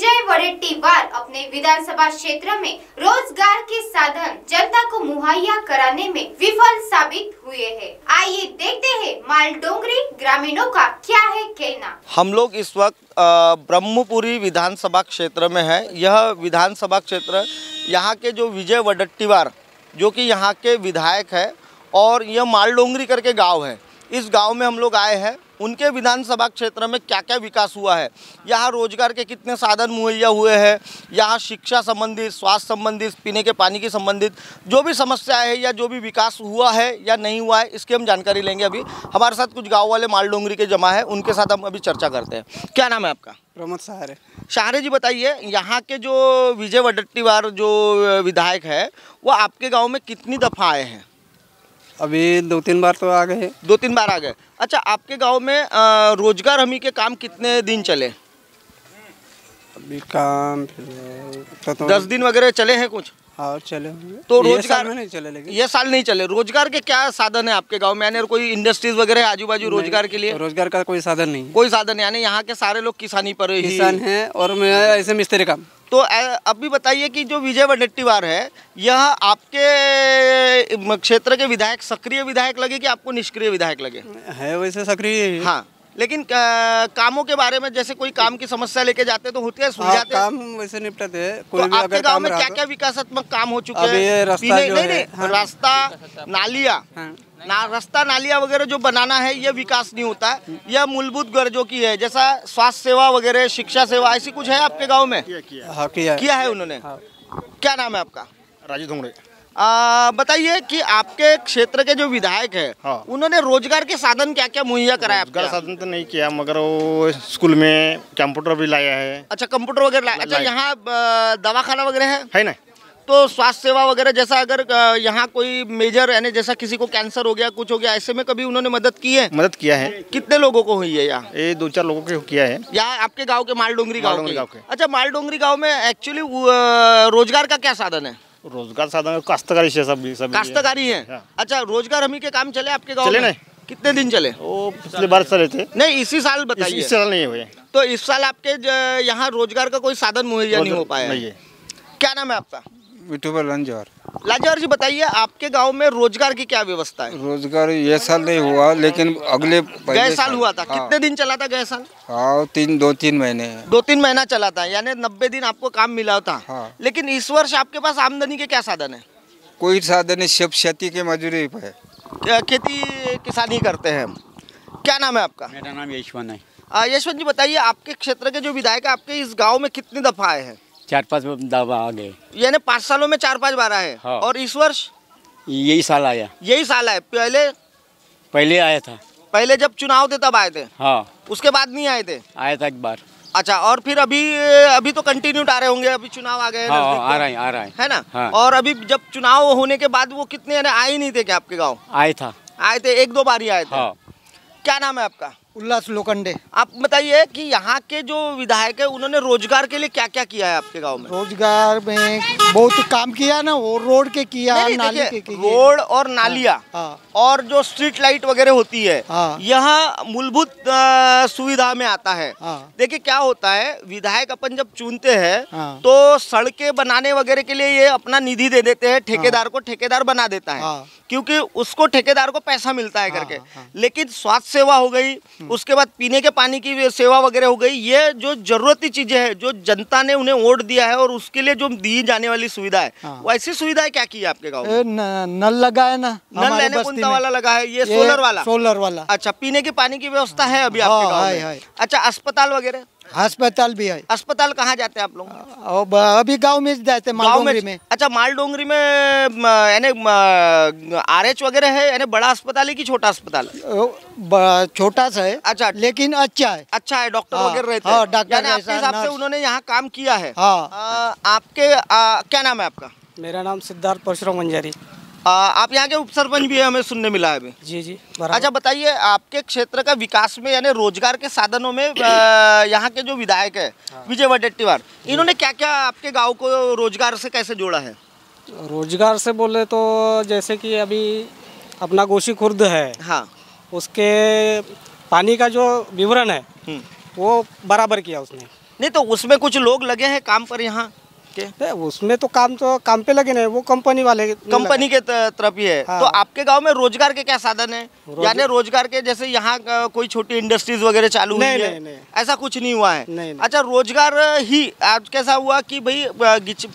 विजय वडेट्टीवार अपने विधानसभा क्षेत्र में रोजगार के साधन जनता को मुहैया कराने में विफल साबित हुए हैं। आइए देखते हैं माल डोंगरी ग्रामीणों का क्या है कहना हम लोग इस वक्त ब्रह्मपुरी विधानसभा क्षेत्र में है यह विधानसभा क्षेत्र यहाँ के जो विजय वडट्टीवार जो कि यहाँ के विधायक है और यह माल डोंगरी करके गाँव है इस गाँव में हम लोग आए हैं उनके विधानसभा क्षेत्र में क्या क्या विकास हुआ है यहाँ रोजगार के कितने साधन मुहैया हुए हैं यहाँ शिक्षा संबंधित स्वास्थ्य संबंधित पीने के पानी की संबंधित जो भी समस्या है या जो भी विकास हुआ है या नहीं हुआ है इसकी हम जानकारी लेंगे अभी हमारे साथ कुछ गाँव वाले माल डोंगरी के जमा है उनके साथ हम अभी चर्चा करते हैं क्या नाम है आपका प्रमोद सहारे शाहरे जी बताइए यहाँ के जो विजय वडट्टीवार जो विधायक है वो आपके गाँव में कितनी दफ़ा आए हैं अभी दो तीन बार तो आ गए दो तीन बार आ गए अच्छा आपके गांव में आ, रोजगार हमी के काम कितने दिन चले अभी काम तो, तो दस दिन वगैरह चले हैं कुछ और चले तो रोजगार में नहीं चले लेकिन ये साल नहीं चले रोजगार के क्या साधन है आपके गांव में यानी कोई इंडस्ट्रीज वगैरह आजू बाजू रोजगार के लिए रोजगार का कोई साधन नहीं कोई साधन यानी यहाँ के सारे लोग किसानी पर ही किसान है और मैं ऐसे मिस्त्री काम तो अभी बताइए कि जो विजय वडेट्टीवार है यह आपके क्षेत्र के विधायक सक्रिय विधायक लगे कि आपको निष्क्रिय विधायक लगे है वैसे सक्रिय हाँ लेकिन आ, कामों के बारे में जैसे कोई काम की समस्या लेके जाते तो होते हैं सुलझाते काम वैसे निपटाते हैं तो आपके गांव में क्या क्या तो। विकासात्मक काम हो चुके हैं रास्ता नहीं, नहीं, हाँ। रास्ता नालिया हाँ। ना रास्ता नालिया वगैरह जो बनाना है यह विकास नहीं होता है यह मूलभूत गरजों की है जैसा स्वास्थ्य सेवा वगैरह शिक्षा सेवा ऐसी कुछ है आपके गाँव में हाँ, किया है उन्होंने क्या नाम है आपका राजू धुमड़े बताइए कि आपके क्षेत्र के जो विधायक है हाँ। उन्होंने रोजगार के साधन क्या क्या मुहैया कराया रोजगार साधन तो नहीं किया मगर वो स्कूल में कंप्यूटर भी लाया है अच्छा कंप्यूटर वगैरह लाया अच्छा यहाँ दवाखाना वगैरह है है ना तो स्वास्थ्य सेवा वगैरह जैसा अगर यहाँ कोई मेजर यानी जैसा किसी को कैंसर हो गया कुछ हो गया ऐसे में कभी उन्होंने मदद की है मदद किया है कितने लोगों को हुई है यहाँ ये दो चार लोगों को किया है यहाँ आपके गाँव के मालडोंगरी डोंगरी गाँव के अच्छा मालडोंगरी गाँव में एक्चुअली रोजगार का क्या साधन है रोजगार साधन काश्तकारी से सब सब काश्तकारी है हाँ। अच्छा रोजगार हमी के काम चले आपके गाँव में कितने दिन चले वो पिछले बार चले थे नहीं इसी साल बताइए इस साल नहीं हुए तो इस साल आपके यहाँ रोजगार का कोई साधन मुहैया नहीं हो पाया क्या नाम है आपका विठूबल रंजवार लाजवार जी बताइए आपके गांव में रोजगार की क्या व्यवस्था है रोजगार ये साल नहीं हुआ लेकिन अगले गए साल हुआ था हाँ। कितने दिन चला था गए साल हाँ तीन दो तीन महीने दो तीन महीना चला था यानी नब्बे दिन आपको काम मिला था हाँ। लेकिन इस वर्ष आपके पास आमदनी के क्या साधन है कोई साधन शिव सिर्फ खेती के मजदूरी पे खेती किसानी करते हैं क्या नाम है आपका मेरा नाम यशवंत है यशवंत जी बताइए आपके क्षेत्र के जो विधायक है आपके इस गाँव में कितने दफा आए हैं चार पाँच दावा आ गए यानी पाँच सालों में चार पाँच बार आए हाँ। और इस वर्ष यही साल आया यही साल आया पहले पहले आया था पहले जब चुनाव थे तब आए थे हाँ उसके बाद नहीं आए थे आया था एक बार अच्छा और फिर अभी अभी तो कंटिन्यू आ रहे होंगे अभी चुनाव आ गए हाँ, आ रहे हैं आ रहे हैं है ना हाँ। और अभी जब चुनाव होने के बाद वो कितने आए नहीं थे क्या आपके गाँव आए था आए थे एक दो बार ही आए थे हाँ। क्या नाम है आपका उल्लास लोकंडे आप बताइए कि यहाँ के जो विधायक है उन्होंने रोजगार के लिए क्या क्या किया है आपके गांव में रोजगार में बहुत काम किया ना वो रोड के किया नाली के किया। रोड और नालिया हाँ, हाँ, और जो स्ट्रीट लाइट वगैरह होती है हाँ, यह मूलभूत सुविधा में आता है हाँ, देखिए क्या होता है विधायक अपन जब चुनते हैं हाँ, तो सड़कें बनाने वगैरह के लिए ये अपना निधि दे देते हैं ठेकेदार को ठेकेदार बना देता है हाँ। क्योंकि उसको ठेकेदार को पैसा मिलता है करके हाँ, हाँ। लेकिन स्वास्थ्य सेवा हो गई हम्म। उसके बाद पीने के पानी की सेवा वगैरह हो गई ये जो जरूरती चीजें है जो जनता ने उन्हें वोट दिया है और उसके लिए जो दी जाने वाली वाली सुविधा है हाँ। वैसी सुविधाएं क्या की है आपके गाँव नल लगा है ना नल लेने वाला लगा है ये सोलर वाला सोलर वाला अच्छा पीने के पानी की व्यवस्था है अभी आपके हाँ, गाँव अच्छा अस्पताल वगैरह अस्पताल भी है अस्पताल कहाँ जाते हैं आप लोग अभी गांव में जाते गाँव में, में अच्छा माल डोंगरी में यानी आर एच वगैरह है यानी बड़ा अस्पताल है कि छोटा अस्पताल छोटा सा है अच्छा लेकिन अच्छा है अच्छा है डॉक्टर हाँ, वगैरह रहते हाँ, हैं डॉक्टर आपके हिसाब से उन्होंने यहाँ काम किया है हाँ। आपके क्या नाम है आपका मेरा नाम सिद्धार्थ परशुराम मंजारी आ, आप यहाँ के उप सरपंच भी हमें सुनने मिला है जी जी अच्छा बताइए आपके क्षेत्र का विकास में यानी रोजगार के साधनों में यहाँ के जो विधायक है हाँ। विजय वडेट्टीवार इन्होंने क्या क्या आपके गांव को रोजगार से कैसे जोड़ा है रोजगार से बोले तो जैसे कि अभी अपना गोशी खुर्द है हाँ उसके पानी का जो विवरण है हम्म। वो बराबर किया उसने नहीं तो उसमें कुछ लोग लगे हैं काम पर यहाँ के उसमें तो काम तो काम पे लगे नहीं वो कंपनी वाले कंपनी के तरफ ही है हाँ। तो आपके गांव में रोजगार के क्या साधन है रोज... यानी रोजगार के जैसे यहाँ कोई छोटी इंडस्ट्रीज वगैरह चालू नहीं, हुई नहीं, है नहीं, नहीं। ऐसा कुछ नहीं हुआ है नहीं, नहीं। अच्छा रोजगार ही आज कैसा हुआ कि भाई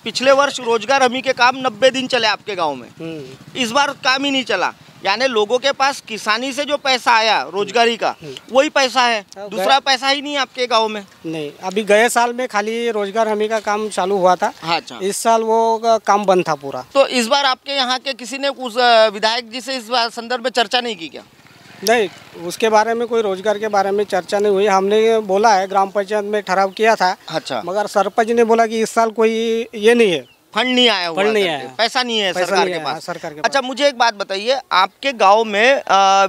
पिछले वर्ष रोजगार हमी के काम नब्बे दिन चले आपके गाँव में हम्म। इस बार काम ही नहीं चला यानी लोगों के पास किसानी से जो पैसा आया रोजगारी का हम्म। वही पैसा है हाँ, दूसरा पैसा ही नहीं आपके गाँव में नहीं अभी गए साल में खाली रोजगार हमी का काम चालू हुआ था हाँ, अच्छा इस साल वो काम बंद था पूरा तो इस बार आपके यहाँ के किसी ने उस विधायक जी से इस संदर्भ में चर्चा नहीं की क्या नहीं उसके बारे में कोई रोजगार के बारे में चर्चा नहीं हुई हमने बोला है ग्राम पंचायत में ठहराव किया था अच्छा मगर सरपंच ने बोला कि इस साल कोई ये नहीं है फंड नहीं आया हुआ नहीं आया पैसा नहीं है पैसा सरकार नहीं के पास सरकार के अच्छा, पास अच्छा मुझे एक बात बताइए आपके गांव में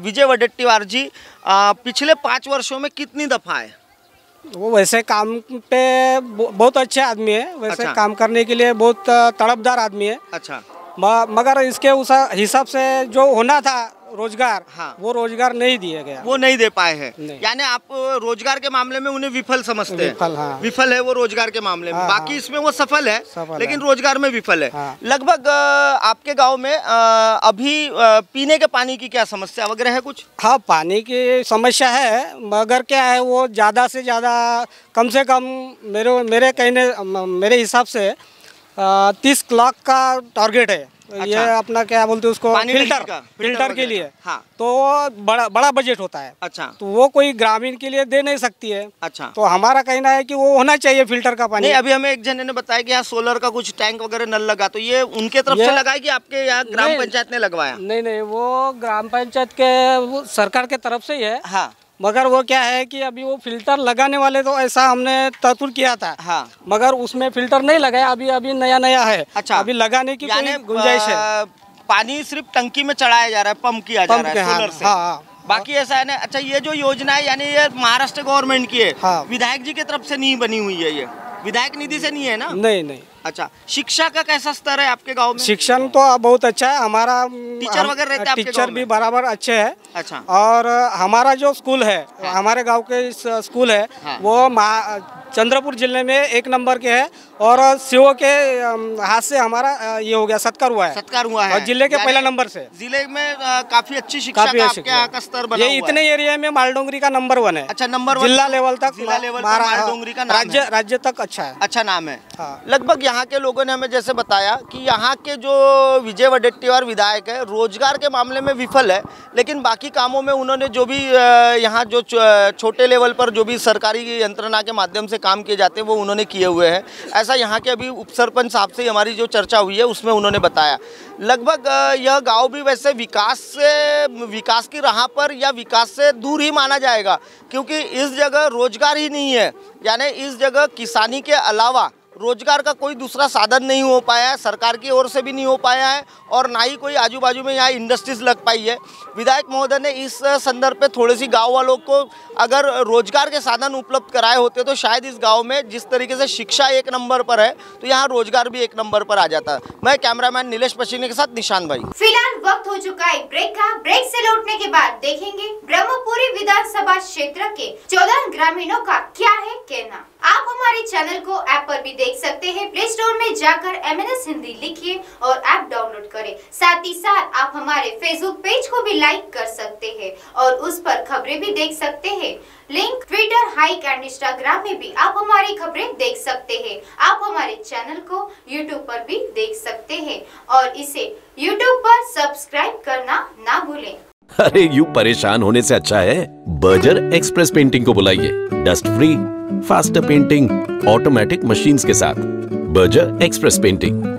विजय वडेट्टीवार जी आ, पिछले पाँच वर्षों में कितनी दफा है वो वैसे काम पे बहुत अच्छे आदमी है वैसे अच्छा। काम करने के लिए बहुत तड़पदार आदमी है अच्छा मगर इसके उस हिसाब से जो होना था रोजगार हाँ वो रोजगार नहीं दिया गया वो नहीं दे पाए हैं यानी आप रोजगार के मामले में उन्हें विफल समझते हैं विफल हाँ। विफल है वो रोजगार के मामले में हाँ, बाकी हाँ। इसमें वो सफल है सफल लेकिन है। रोजगार में विफल है हाँ। लगभग आपके गांव में अभी पीने के पानी की क्या समस्या वगैरह है कुछ हाँ पानी की समस्या है मगर क्या है वो ज्यादा से ज्यादा कम से कम मेरे मेरे कहने मेरे हिसाब से तीस लाख का टारगेट है अच्छा। ये अपना क्या बोलते हैं उसको फिल्टर फिल्टर के लिए हाँ तो बड़ा बड़ा बजट होता है अच्छा तो वो कोई ग्रामीण के लिए दे नहीं सकती है अच्छा तो हमारा कहना है कि वो होना चाहिए फिल्टर का पानी अभी हमें एक जने ने बताया कि यहाँ सोलर का कुछ टैंक वगैरह नल लगा तो ये उनके तरफ से लगा कि आपके यहाँ ग्राम पंचायत ने लगवाया नहीं नहीं वो ग्राम पंचायत के सरकार के तरफ से ही है हाँ मगर वो क्या है कि अभी वो फिल्टर लगाने वाले तो ऐसा हमने तत्व किया था हाँ मगर उसमें फिल्टर नहीं लगाया अभी अभी नया नया है अच्छा अभी लगाने की गुंजाइश है पानी सिर्फ टंकी में चढ़ाया जा रहा है पंप किया जा रहा है सोलर हाँ, से हाँ, हाँ। बाकी ऐसा है ना अच्छा ये जो योजना है यानी ये महाराष्ट्र गवर्नमेंट की है हाँ। विधायक जी की तरफ से नहीं बनी हुई है ये विधायक निधि से नहीं है ना नहीं नहीं अच्छा शिक्षा का कैसा स्तर है आपके गांव में शिक्षण तो बहुत अच्छा है हमारा टीचर वगैरह रहते हैं टीचर भी बराबर अच्छे हैं अच्छा और हमारा जो स्कूल है हाँ। हमारे गांव के स्कूल है हाँ। वो चंद्रपुर जिले में एक नंबर के है और सीओ के हाथ से हमारा ये हो गया सत्कार हुआ है सत्कार हुआ है और जिले के पहला नंबर से जिले में काफी अच्छी शिक्षा काफी का आपके का स्तर बना ये इतने एरिया में मालडोंगरी का नंबर वन है अच्छा नंबर जिला लेवल तो तक जिला लेवल का राज्य राज्य तक अच्छा है अच्छा नाम है हाँ। लगभग यहाँ के लोगों ने हमें जैसे बताया कि यहाँ के जो विजय वडेट्टीवार विधायक है रोजगार के मामले में विफल है लेकिन बाकी कामों में उन्होंने जो भी यहाँ जो छोटे लेवल पर जो भी सरकारी यंत्रणा के माध्यम से काम किए जाते हैं वो उन्होंने किए हुए हैं ऐसा यहाँ के अभी उप सरपंच साहब से हमारी जो चर्चा हुई है उसमें उन्होंने बताया लगभग यह गाँव भी वैसे विकास से विकास की राह पर या विकास से दूर ही माना जाएगा क्योंकि इस जगह रोजगार ही नहीं है यानी इस जगह किसानी के अलावा रोजगार का कोई दूसरा साधन नहीं हो पाया है सरकार की ओर से भी नहीं हो पाया है और ना ही कोई आजू बाजू में यहाँ इंडस्ट्रीज लग पाई है विधायक महोदय ने इस संदर्भ पे थोड़े सी गांव वालों को अगर रोजगार के साधन उपलब्ध कराए होते तो शायद इस गांव में जिस तरीके से शिक्षा एक नंबर पर है तो यहाँ रोजगार भी एक नंबर पर आ जाता मैं मैन नीलेष पसीने के साथ निशान भाई फिलहाल वक्त हो चुका है ब्रेक का ब्रेक ऐसी लौटने के बाद देखेंगे ब्रह्मपुरी विधानसभा क्षेत्र के चौदह ग्रामीणों का क्या है कहना आप हमारे चैनल को ऐप पर भी देख सकते हैं प्ले स्टोर में जाकर एम हिंदी लिखिए और ऐप डाउनलोड करें साथ ही साथ आप हमारे फेसबुक पेज को भी लाइक कर सकते हैं और उस पर खबरें भी देख सकते हैं link Twitter Hike and Instagram में भी आप हमारी खबरें देख सकते हैं आप हमारे चैनल को यूट्यूब पर भी देख सकते हैं और इसे यूट्यूब पर सब्सक्राइब करना ना भूलें अरे यू परेशान होने से अच्छा है बर्जर एक्सप्रेस पेंटिंग को बुलाइए dust free faster painting automatic machines के साथ बर्जर एक्सप्रेस पेंटिंग